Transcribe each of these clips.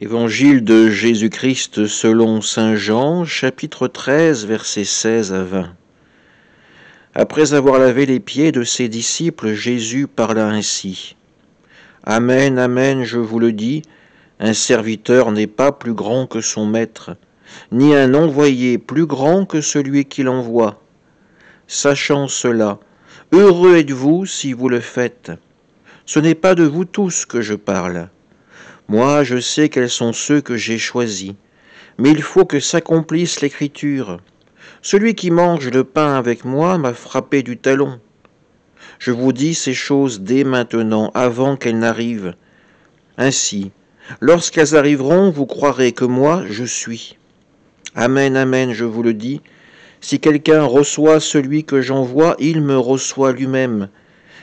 Évangile de Jésus-Christ selon Saint Jean, chapitre 13, versets 16 à 20. Après avoir lavé les pieds de ses disciples, Jésus parla ainsi. Amen, amen, je vous le dis, un serviteur n'est pas plus grand que son maître, ni un envoyé plus grand que celui qui l'envoie. Sachant cela, heureux êtes-vous si vous le faites. Ce n'est pas de vous tous que je parle moi je sais quels sont ceux que j'ai choisis, mais il faut que s'accomplisse l'Écriture. Celui qui mange le pain avec moi m'a frappé du talon. Je vous dis ces choses dès maintenant, avant qu'elles n'arrivent. Ainsi, lorsqu'elles arriveront, vous croirez que moi, je suis. Amen, amen, je vous le dis. Si quelqu'un reçoit celui que j'envoie, il me reçoit lui-même.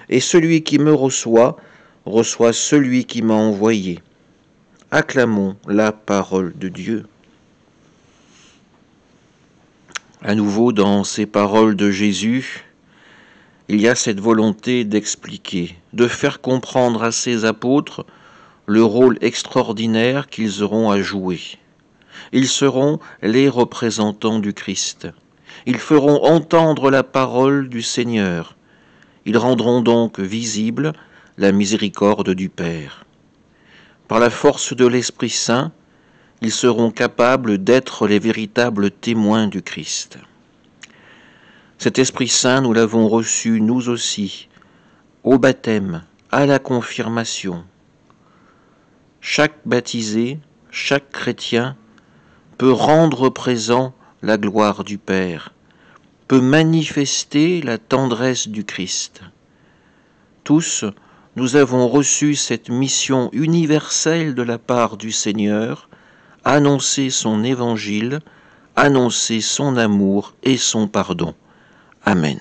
Et celui qui me reçoit, reçoit celui qui m'a envoyé acclamons la parole de Dieu. À nouveau, dans ces paroles de Jésus, il y a cette volonté d'expliquer, de faire comprendre à ses apôtres le rôle extraordinaire qu'ils auront à jouer. Ils seront les représentants du Christ. Ils feront entendre la parole du Seigneur. Ils rendront donc visible la miséricorde du Père. Par la force de l'Esprit Saint, ils seront capables d'être les véritables témoins du Christ. Cet Esprit Saint, nous l'avons reçu, nous aussi, au baptême, à la confirmation. Chaque baptisé, chaque chrétien peut rendre présent la gloire du Père, peut manifester la tendresse du Christ. Tous nous avons reçu cette mission universelle de la part du Seigneur, annoncer son évangile, annoncer son amour et son pardon. Amen.